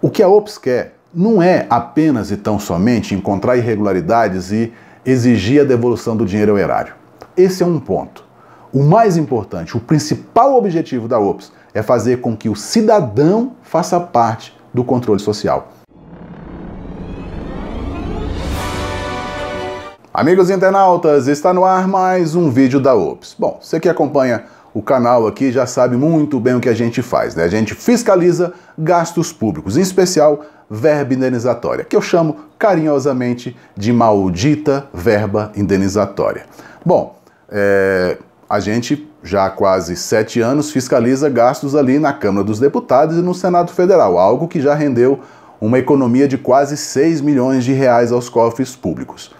O que a OPS quer não é apenas e tão somente encontrar irregularidades e exigir a devolução do dinheiro ao erário. Esse é um ponto. O mais importante, o principal objetivo da OPS é fazer com que o cidadão faça parte do controle social. Amigos internautas, está no ar mais um vídeo da OPS. Bom, você que acompanha o canal aqui já sabe muito bem o que a gente faz, né? A gente fiscaliza gastos públicos, em especial verba indenizatória, que eu chamo carinhosamente de maldita verba indenizatória. Bom, é, a gente já há quase sete anos fiscaliza gastos ali na Câmara dos Deputados e no Senado Federal, algo que já rendeu uma economia de quase 6 milhões de reais aos cofres públicos.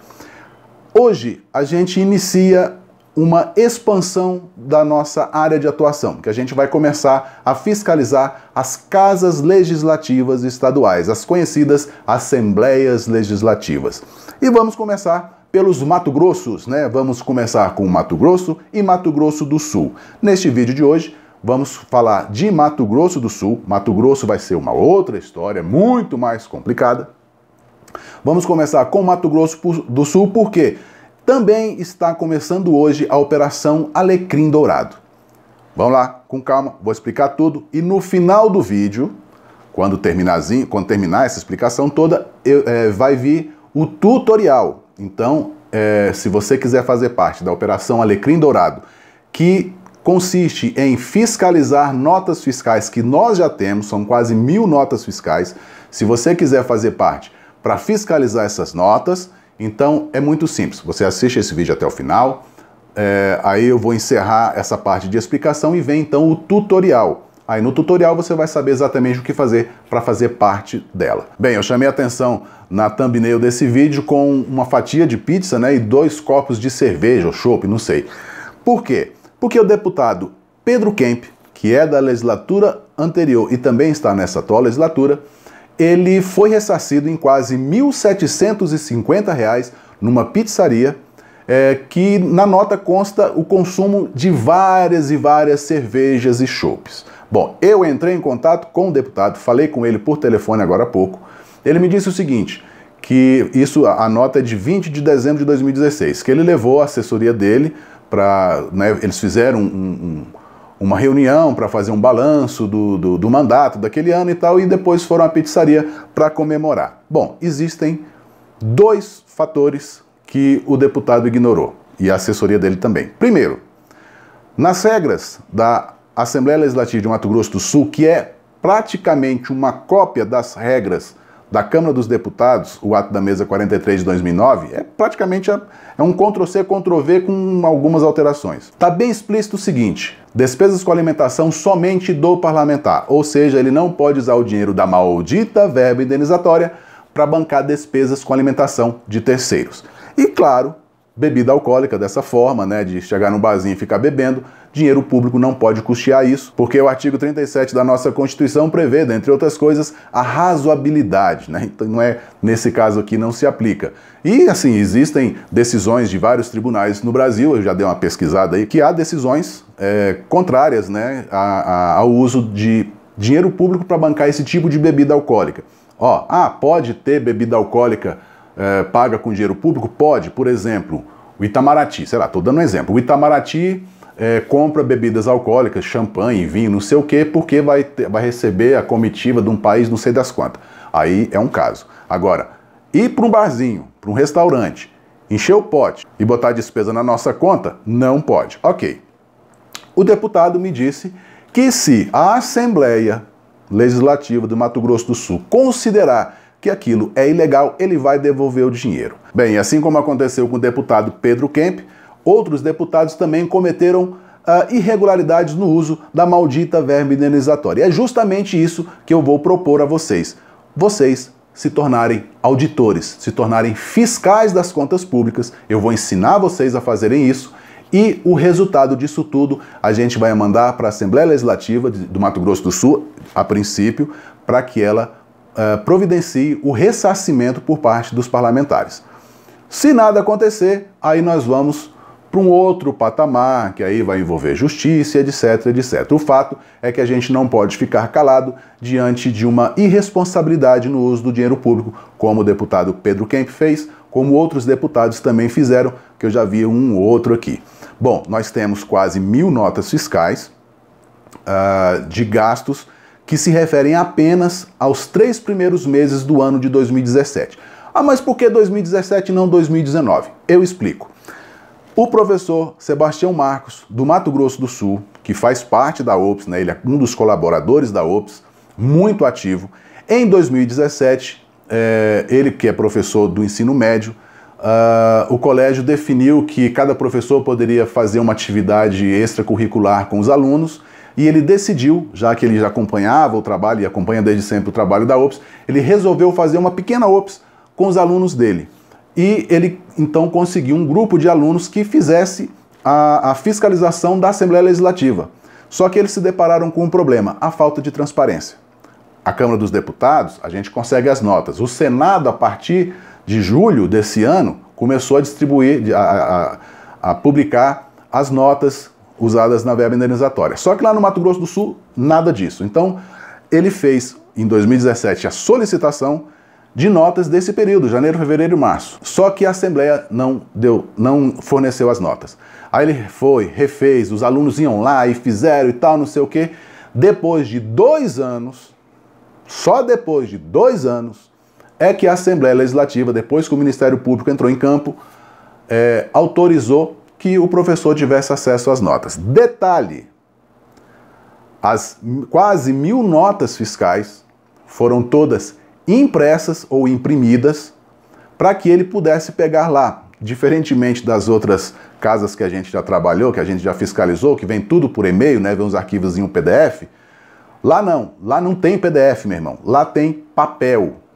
Hoje a gente inicia uma expansão da nossa área de atuação, que a gente vai começar a fiscalizar as casas legislativas estaduais, as conhecidas assembleias legislativas. E vamos começar pelos Mato Grossos, né? Vamos começar com Mato Grosso e Mato Grosso do Sul. Neste vídeo de hoje, vamos falar de Mato Grosso do Sul. Mato Grosso vai ser uma outra história muito mais complicada. Vamos começar com Mato Grosso do Sul, por quê? Também está começando hoje a Operação Alecrim Dourado. Vamos lá, com calma, vou explicar tudo e no final do vídeo, quando terminar, quando terminar essa explicação toda, eu, é, vai vir o tutorial. Então, é, se você quiser fazer parte da Operação Alecrim Dourado, que consiste em fiscalizar notas fiscais que nós já temos, são quase mil notas fiscais. Se você quiser fazer parte para fiscalizar essas notas, então é muito simples, você assiste esse vídeo até o final, é, aí eu vou encerrar essa parte de explicação e vem então o tutorial. Aí no tutorial você vai saber exatamente o que fazer para fazer parte dela. Bem, eu chamei a atenção na thumbnail desse vídeo com uma fatia de pizza né, e dois copos de cerveja ou chope, não sei. Por quê? Porque o deputado Pedro Kemp, que é da legislatura anterior e também está nessa atual legislatura, ele foi ressarcido em quase R$ 1.750 numa pizzaria, é, que na nota consta o consumo de várias e várias cervejas e chopes. Bom, eu entrei em contato com o deputado, falei com ele por telefone agora há pouco. Ele me disse o seguinte, que isso a nota é de 20 de dezembro de 2016, que ele levou a assessoria dele para, né, eles fizeram um, um uma reunião para fazer um balanço do, do, do, mandato daquele ano e tal, e depois foram à pizzaria para comemorar. Bom, existem dois fatores que o deputado ignorou e a assessoria dele também. Primeiro, nas regras da Assembleia Legislativa de Mato Grosso do Sul, que é praticamente uma cópia das regras da Câmara dos Deputados, o ato da mesa 43 de 2009, é praticamente a, é um Ctrl-C, Ctrl-V com algumas alterações. Está bem explícito o seguinte, despesas com alimentação somente do parlamentar, ou seja, ele não pode usar o dinheiro da maldita verba indenizatória para bancar despesas com alimentação de terceiros. E claro, bebida alcoólica dessa forma, né, de chegar num barzinho e ficar bebendo, dinheiro público não pode custear isso, porque o artigo 37 da nossa Constituição prevê, dentre outras coisas, a razoabilidade, né? Então não é nesse caso aqui não se aplica. E assim, existem decisões de vários tribunais no Brasil, eu já dei uma pesquisada aí, que há decisões é, contrárias né, a, a, ao uso de dinheiro público para bancar esse tipo de bebida alcoólica. Ó, ah, pode ter bebida alcoólica é, paga com dinheiro público? Pode, por exemplo, o Itamaraty, sei lá, estou dando um exemplo. O Itamaraty é, compra bebidas alcoólicas, champanhe, vinho, não sei o quê, porque vai, ter, vai receber a comitiva de um país, não sei das quantas. Aí é um caso. Agora, ir para um barzinho, para um restaurante, encher o pote e botar a despesa na nossa conta, não pode. Ok. O deputado me disse que se a Assembleia Legislativa do Mato Grosso do Sul considerar que aquilo é ilegal, ele vai devolver o dinheiro. Bem, assim como aconteceu com o deputado Pedro Kemp, outros deputados também cometeram Uh, irregularidades no uso da maldita verba indenizatória. E é justamente isso que eu vou propor a vocês. Vocês se tornarem auditores, se tornarem fiscais das contas públicas. Eu vou ensinar vocês a fazerem isso. E o resultado disso tudo a gente vai mandar para a Assembleia Legislativa do Mato Grosso do Sul, a princípio, para que ela eh, providencie o ressarcimento por parte dos parlamentares. Se nada acontecer, aí nós vamos para um outro patamar, que aí vai envolver justiça, etc, etc. O fato é que a gente não pode ficar calado diante de uma irresponsabilidade no uso do dinheiro público, como o deputado Pedro Kemp fez, como outros deputados também fizeram, que eu já vi um outro aqui. Bom, nós temos quase mil notas fiscais uh, de gastos que se referem apenas aos três primeiros meses do ano de 2017. Ah, mas por que 2017 e não 2019? Eu explico. O professor Sebastião Marcos, do Mato Grosso do Sul, que faz parte da OPS, né, ele é um dos colaboradores da OPS, muito ativo, em 2017, é, eh, ele que é professor do ensino médio, uh, o colégio definiu que cada professor poderia fazer uma atividade extracurricular com os alunos e ele decidiu, já que ele já acompanhava o trabalho e acompanha desde sempre o trabalho da OPS, ele resolveu fazer uma pequena OPS com os alunos dele. E ele então conseguiu um grupo de alunos que fizesse a, a fiscalização da Assembleia Legislativa. Só que eles se depararam com um problema: a falta de transparência. A Câmara dos Deputados, a gente consegue as notas. O Senado, a partir de julho desse ano, começou a distribuir, a, a, a publicar as notas usadas na verba indenizatória. Só que lá no Mato Grosso do Sul, nada disso. Então, ele fez, em 2017, a solicitação de notas desse período, janeiro, fevereiro e março. Só que a Assembleia não deu, não forneceu as notas. Aí ele foi, refez, os alunos iam lá e fizeram e tal, não sei o quê. Depois de dois anos, só depois de dois anos, é que a Assembleia Legislativa, depois que o Ministério Público entrou em campo, é, autorizou que o professor tivesse acesso às notas. Detalhe: as quase mil notas fiscais foram todas impressas ou imprimidas para que ele pudesse pegar lá. Diferentemente das outras casas que a gente já trabalhou, que a gente já fiscalizou, que vem tudo por e-mail, né? Vem os arquivos em um PDF. Lá não, lá não tem PDF, meu irmão. Lá tem papel.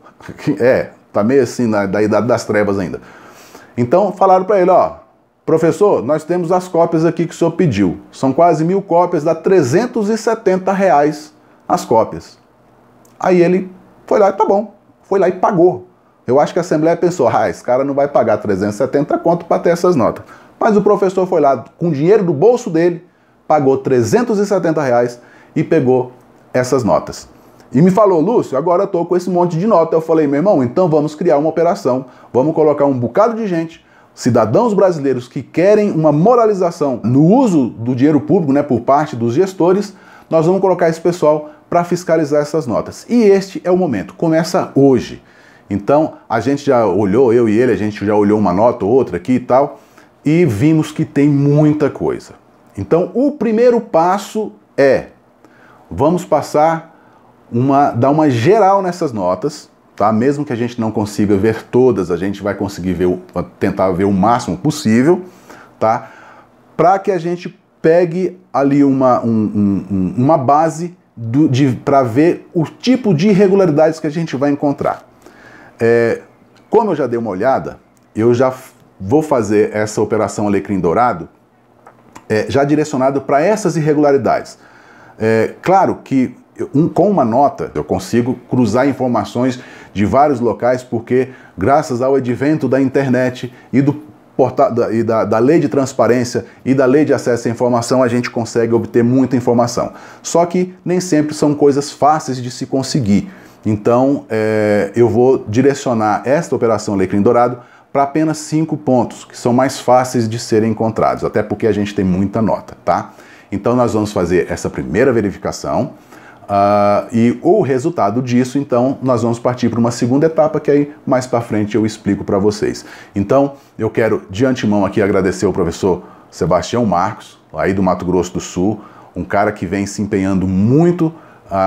É, tá meio assim na, da idade das trevas ainda. Então falaram para ele, ó, Professor, nós temos as cópias aqui que o senhor pediu. São quase mil cópias, dá 370 reais as cópias. Aí ele foi lá e tá bom, foi lá e pagou. Eu acho que a Assembleia pensou, ah, esse cara não vai pagar 370 conto para ter essas notas. Mas o professor foi lá com dinheiro do bolso dele, pagou 370 reais e pegou essas notas. E me falou, Lúcio, agora eu tô com esse monte de nota. Eu falei, meu irmão, então vamos criar uma operação, vamos colocar um bocado de gente cidadãos brasileiros que querem uma moralização no uso do dinheiro público, né, por parte dos gestores, nós vamos colocar esse pessoal para fiscalizar essas notas. E este é o momento, começa hoje. Então, a gente já olhou, eu e ele, a gente já olhou uma nota ou outra aqui e tal, e vimos que tem muita coisa. Então, o primeiro passo é vamos passar uma dar uma geral nessas notas tá? Mesmo que a gente não consiga ver todas, a gente vai conseguir ver, tentar ver o máximo possível, tá? Para que a gente pegue ali uma, um, um, uma base para ver o tipo de irregularidades que a gente vai encontrar. É, como eu já dei uma olhada, eu já vou fazer essa operação alecrim dourado é, já direcionado para essas irregularidades. É, claro que um, com uma nota, eu consigo cruzar informações de vários locais, porque graças ao advento da internet e, do da, e da, da lei de transparência e da lei de acesso à informação, a gente consegue obter muita informação. Só que nem sempre são coisas fáceis de se conseguir. Então, é, eu vou direcionar esta operação Alecrim Dourado para apenas cinco pontos, que são mais fáceis de serem encontrados, até porque a gente tem muita nota, tá? Então, nós vamos fazer essa primeira verificação. Uh, e o resultado disso, então, nós vamos partir para uma segunda etapa que aí mais para frente eu explico para vocês. Então, eu quero de antemão aqui agradecer o professor Sebastião Marcos, aí do Mato Grosso do Sul, um cara que vem se empenhando muito a,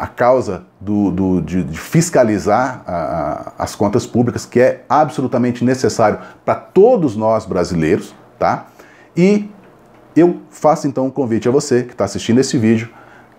a, a causa do, do, de, de fiscalizar a, as contas públicas, que é absolutamente necessário para todos nós brasileiros, tá? E eu faço então um convite a você que está assistindo esse vídeo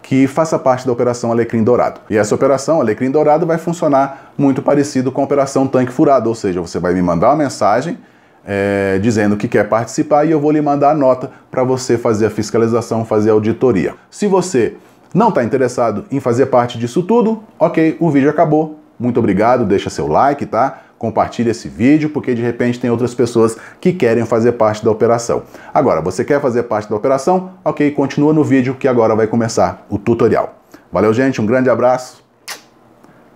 que faça parte da Operação Alecrim Dourado. E essa Operação Alecrim Dourado vai funcionar muito parecido com a Operação Tanque Furado, ou seja, você vai me mandar uma mensagem é, dizendo que quer participar e eu vou lhe mandar a nota para você fazer a fiscalização, fazer a auditoria. Se você não está interessado em fazer parte disso tudo, ok, o vídeo acabou. Muito obrigado, deixa seu like, tá? compartilhe esse vídeo, porque de repente tem outras pessoas que querem fazer parte da operação. Agora, você quer fazer parte da operação? Ok, continua no vídeo que agora vai começar o tutorial. Valeu, gente, um grande abraço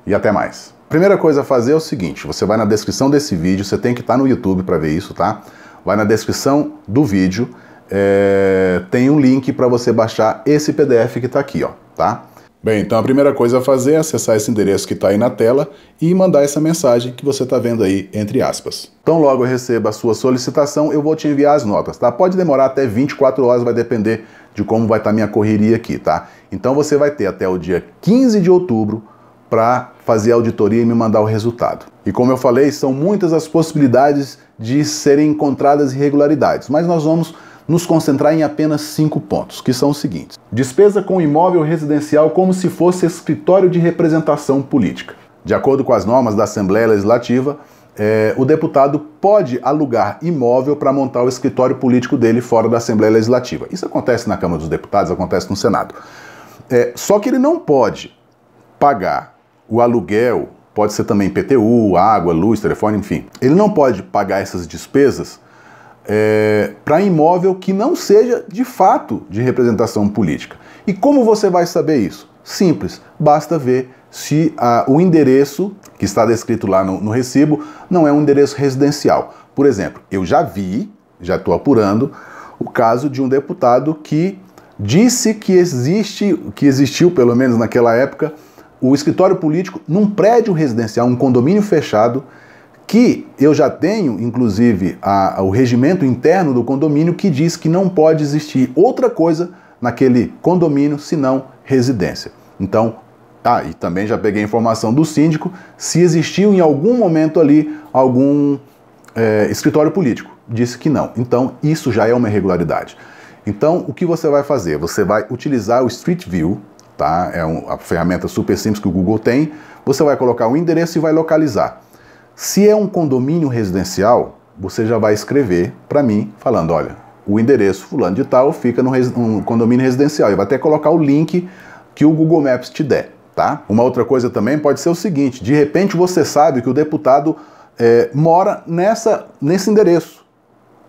e até mais. Primeira coisa a fazer é o seguinte, você vai na descrição desse vídeo, você tem que estar no YouTube para ver isso, tá? Vai na descrição do vídeo, é... tem um link para você baixar esse PDF que está aqui, ó, tá? Bem, então a primeira coisa a fazer é acessar esse endereço que está aí na tela e mandar essa mensagem que você está vendo aí entre aspas. Então logo eu receba a sua solicitação, eu vou te enviar as notas, tá? Pode demorar até 24 horas, vai depender de como vai estar tá minha correria aqui, tá? Então você vai ter até o dia 15 de outubro para fazer a auditoria e me mandar o resultado. E como eu falei, são muitas as possibilidades de serem encontradas irregularidades, mas nós vamos nos concentrar em apenas cinco pontos, que são os seguintes: despesa com imóvel residencial como se fosse escritório de representação política. De acordo com as normas da Assembleia Legislativa, é, o deputado pode alugar imóvel para montar o escritório político dele fora da Assembleia Legislativa. Isso acontece na Câmara dos Deputados, acontece no Senado. É, só que ele não pode pagar o aluguel, pode ser também PTU, água, luz, telefone, enfim. Ele não pode pagar essas despesas é, para imóvel que não seja de fato de representação política. E como você vai saber isso? Simples, basta ver se o endereço que está descrito lá no, no recibo não é um endereço residencial. Por exemplo, eu já vi, já estou apurando, o caso de um deputado que disse que existe, que existiu, pelo menos naquela época, o escritório político num prédio residencial, um condomínio fechado, que eu já tenho, inclusive, a, a, o regimento interno do condomínio que diz que não pode existir outra coisa naquele condomínio senão residência. Então, tá, e também já peguei informação do síndico se existiu em algum momento ali algum é, escritório político. Disse que não. Então, isso já é uma irregularidade. Então, o que você vai fazer? Você vai utilizar o Street View, tá? É uma ferramenta super simples que o Google tem. Você vai colocar o um endereço e vai localizar. Se é um condomínio residencial, você já vai escrever para mim falando, olha, o endereço fulano de tal fica no, no condomínio residencial. E vai até colocar o link que o Google Maps te der, tá? Uma outra coisa também pode ser o seguinte, de repente você sabe que o deputado é, mora nessa, nesse endereço.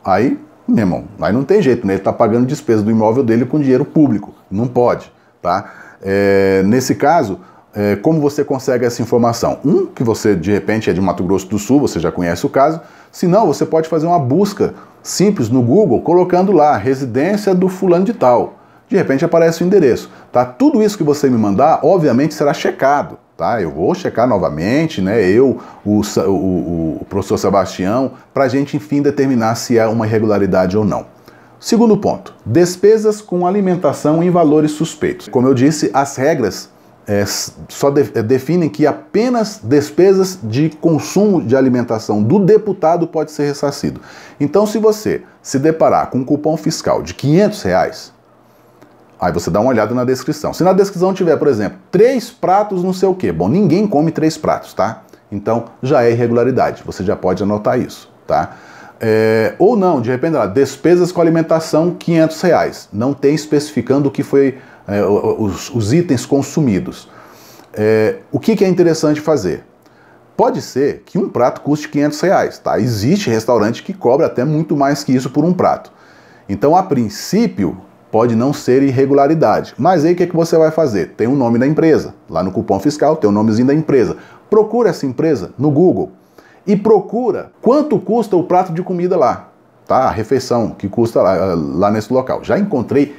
Aí, meu irmão, aí não tem jeito, né? Ele está pagando despesa do imóvel dele com dinheiro público. Não pode, tá? É, nesse caso, é, como você consegue essa informação. Um, que você de repente é de Mato Grosso do Sul, você já conhece o caso. Se não, você pode fazer uma busca simples no Google, colocando lá residência do fulano de tal. De repente aparece o endereço. Tá? Tudo isso que você me mandar, obviamente, será checado. Tá? Eu vou checar novamente, né? Eu, o, o, o professor Sebastião, para a gente, enfim, determinar se é uma irregularidade ou não. Segundo ponto: despesas com alimentação em valores suspeitos. Como eu disse, as regras é, só de, é, definem que apenas despesas de consumo de alimentação do deputado pode ser ressarcido. Então, se você se deparar com um cupom fiscal de 500 reais, aí você dá uma olhada na descrição. Se na descrição tiver, por exemplo, três pratos não sei o quê, bom, ninguém come três pratos, tá? Então, já é irregularidade, você já pode anotar isso, tá? É, ou não, de repente, lá, despesas com alimentação, 500 reais. Não tem especificando o que foi é, os, os, itens consumidos. É, o que, que, é interessante fazer? Pode ser que um prato custe 500 reais, tá? Existe restaurante que cobra até muito mais que isso por um prato. Então, a princípio, pode não ser irregularidade. Mas aí o que, que você vai fazer? Tem o um nome da empresa. Lá no cupom fiscal tem o um nomezinho da empresa. Procura essa empresa no Google e procura quanto custa o prato de comida lá, tá? A refeição que custa lá, lá nesse local. Já encontrei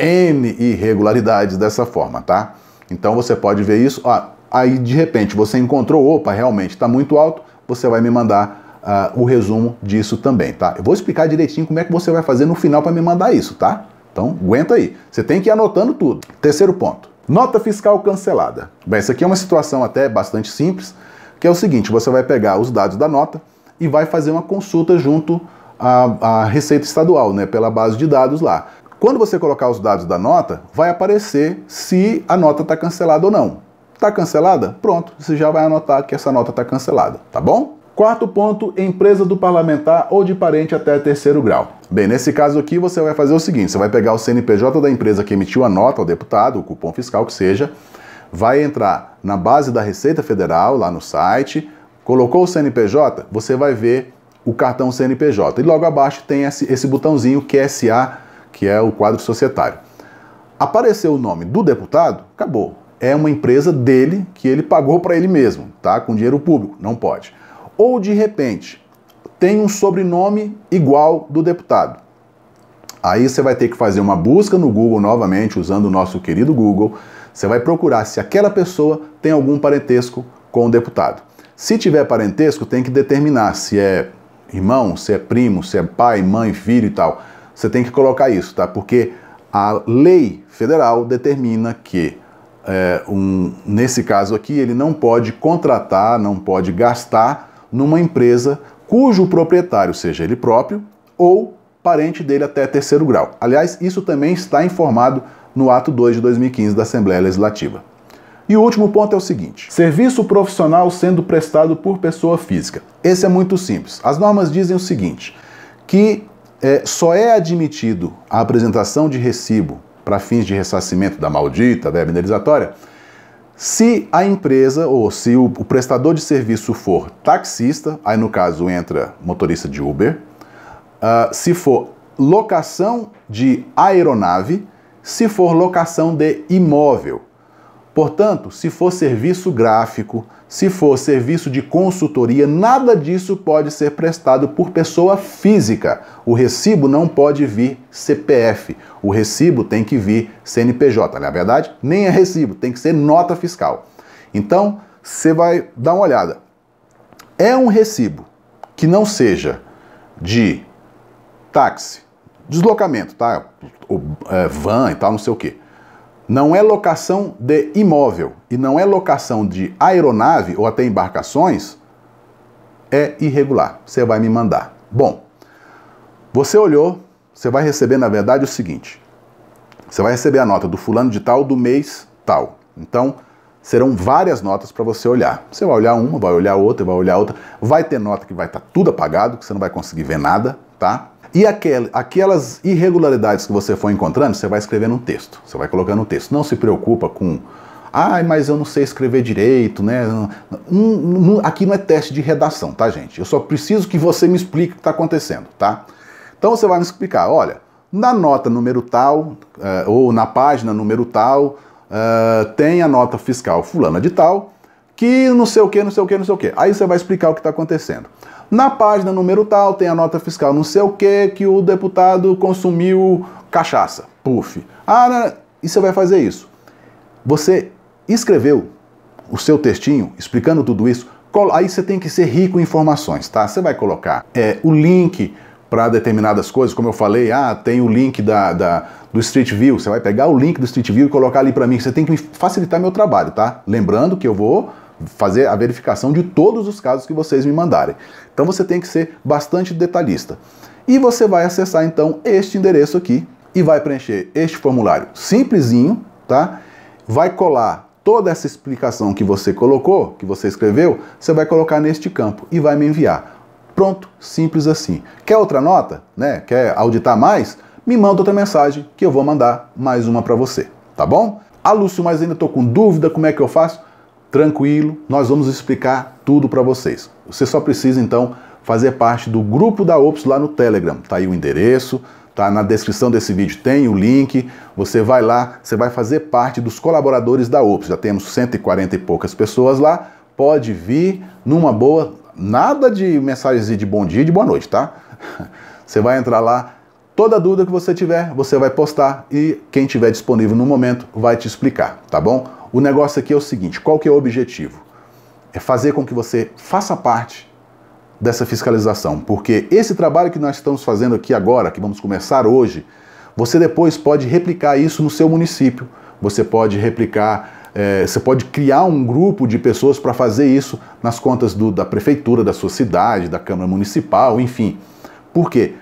N irregularidades dessa forma, tá? Então você pode ver isso. Ó, ah, aí de repente você encontrou, opa, realmente está muito alto, você vai me mandar uh, o resumo disso também, tá? Eu vou explicar direitinho como é que você vai fazer no final para me mandar isso, tá? Então aguenta aí. Você tem que ir anotando tudo. Terceiro ponto. Nota fiscal cancelada. Bem, essa aqui é uma situação até bastante simples, que é o seguinte, você vai pegar os dados da nota e vai fazer uma consulta junto à, à Receita Estadual, né, pela base de dados lá. Quando você colocar os dados da nota, vai aparecer se a nota está cancelada ou não. Está cancelada? Pronto, você já vai anotar que essa nota está cancelada, tá bom? Quarto ponto, empresa do parlamentar ou de parente até terceiro grau. Bem, nesse caso aqui você vai fazer o seguinte, você vai pegar o CNPJ da empresa que emitiu a nota ao deputado, o cupom fiscal que seja, vai entrar na base da Receita Federal, lá no site, colocou o CNPJ, você vai ver o cartão CNPJ. E logo abaixo tem esse, esse botãozinho QSA que é o quadro societário. Apareceu o nome do deputado, acabou. É uma empresa dele que ele pagou para ele mesmo, tá? Com dinheiro público, não pode. Ou de repente, tem um sobrenome igual do deputado. Aí você vai ter que fazer uma busca no Google novamente, usando o nosso querido Google. Você vai procurar se aquela pessoa tem algum parentesco com o deputado. Se tiver parentesco, tem que determinar se é irmão, se é primo, se é pai, mãe, filho e tal. Você tem que colocar isso, tá? Porque a lei federal determina que, é, um, nesse caso aqui, ele não pode contratar, não pode gastar numa empresa cujo proprietário seja ele próprio ou parente dele até terceiro grau. Aliás, isso também está informado no ato 2 de 2015 da Assembleia Legislativa. E o último ponto é o seguinte: serviço profissional sendo prestado por pessoa física. Esse é muito simples. As normas dizem o seguinte: que é, só é admitido a apresentação de recibo para fins de ressarcimento da maldita, da indenizatória, se a empresa ou se o, o prestador de serviço for taxista, aí no caso entra motorista de Uber, uh, se for locação de aeronave, se for locação de imóvel. Portanto, se for serviço gráfico, se for serviço de consultoria, nada disso pode ser prestado por pessoa física. O recibo não pode vir CPF. O recibo tem que vir CNPJ. Na verdade, nem é recibo, tem que ser nota fiscal. Então, você vai dar uma olhada. É um recibo que não seja de táxi, deslocamento, tá? O, é, van e tal, não sei o quê não é locação de imóvel e não é locação de aeronave ou até embarcações, é irregular. Você vai me mandar. Bom, você olhou, você vai receber, na verdade, o seguinte: você vai receber a nota do fulano de tal do mês tal. Então, serão várias notas para você olhar. Você vai olhar uma, vai olhar outra, vai olhar outra. Vai ter nota que vai estar tá tudo apagado, que você não vai conseguir ver nada, tá? E aquelas irregularidades que você for encontrando, você vai escrevendo um texto. Você vai colocando um texto. Não se preocupa com. Ai, ah, mas eu não sei escrever direito, né? Aqui não é teste de redação, tá, gente? Eu só preciso que você me explique o que está acontecendo, tá? Então você vai me explicar, olha, na nota número tal, eh, ou na página número tal, eh, tem a nota fiscal fulana de tal, que não sei o que, não sei o que, não sei o que. Aí você vai explicar o que está acontecendo. Na página número tal tem a nota fiscal não sei o que, que o deputado consumiu cachaça. Puf. Ah, né, e você vai fazer isso. Você escreveu o seu textinho explicando tudo isso, aí você tem que ser rico em informações, tá? Você vai colocar é, o link para determinadas coisas, como eu falei, ah, tem o link da, da, do Street View, você vai pegar o link do Street View e colocar ali para mim, você tem que facilitar meu trabalho, tá? Lembrando que eu vou fazer a verificação de todos os casos que vocês me mandarem. Então você tem que ser bastante detalhista. E você vai acessar então este endereço aqui e vai preencher este formulário simplesinho, tá? Vai colar toda essa explicação que você colocou, que você escreveu, você vai colocar neste campo e vai me enviar. Pronto, simples assim. Quer outra nota, né? Quer auditar mais? Me manda outra mensagem que eu vou mandar mais uma para você, tá bom? Ah, Lúcio, mas ainda estou com dúvida, como é que eu faço? tranquilo, nós vamos explicar tudo para vocês. Você só precisa então fazer parte do grupo da Ops lá no Telegram. Tá aí o endereço, tá na descrição desse vídeo tem o link. Você vai lá, você vai fazer parte dos colaboradores da Ops. Já temos 140 e poucas pessoas lá. Pode vir numa boa, nada de mensagens de bom dia e de boa noite, tá? Você vai entrar lá, toda dúvida que você tiver, você vai postar e quem tiver disponível no momento vai te explicar, tá bom? O negócio aqui é o seguinte: qual que é o objetivo? É fazer com que você faça parte dessa fiscalização, porque esse trabalho que nós estamos fazendo aqui agora, que vamos começar hoje, você depois pode replicar isso no seu município. Você pode replicar, é, você pode criar um grupo de pessoas para fazer isso nas contas do, da prefeitura, da sua cidade, da Câmara Municipal, enfim. Por quê?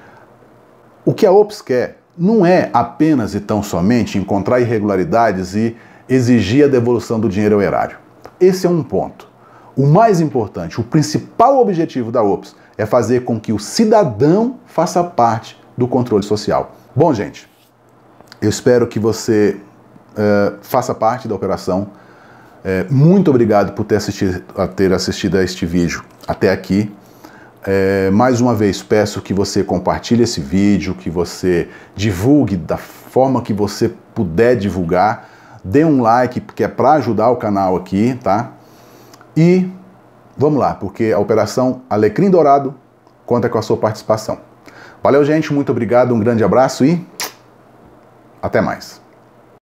O que a OPS quer não é apenas e tão somente encontrar irregularidades e exigir a devolução do dinheiro ao erário. Esse é um ponto. O mais importante, o principal objetivo da OPS é fazer com que o cidadão faça parte do controle social. Bom, gente, eu espero que você eh, faça parte da operação. Eh, muito obrigado por ter assistido, a ter assistido a este vídeo até aqui. Eh, mais uma vez, peço que você compartilhe esse vídeo, que você divulgue da forma que você puder divulgar dê um like, porque é para ajudar o canal aqui, tá? E vamos lá, porque a Operação Alecrim Dourado conta com a sua participação. Valeu, gente, muito obrigado, um grande abraço e até mais.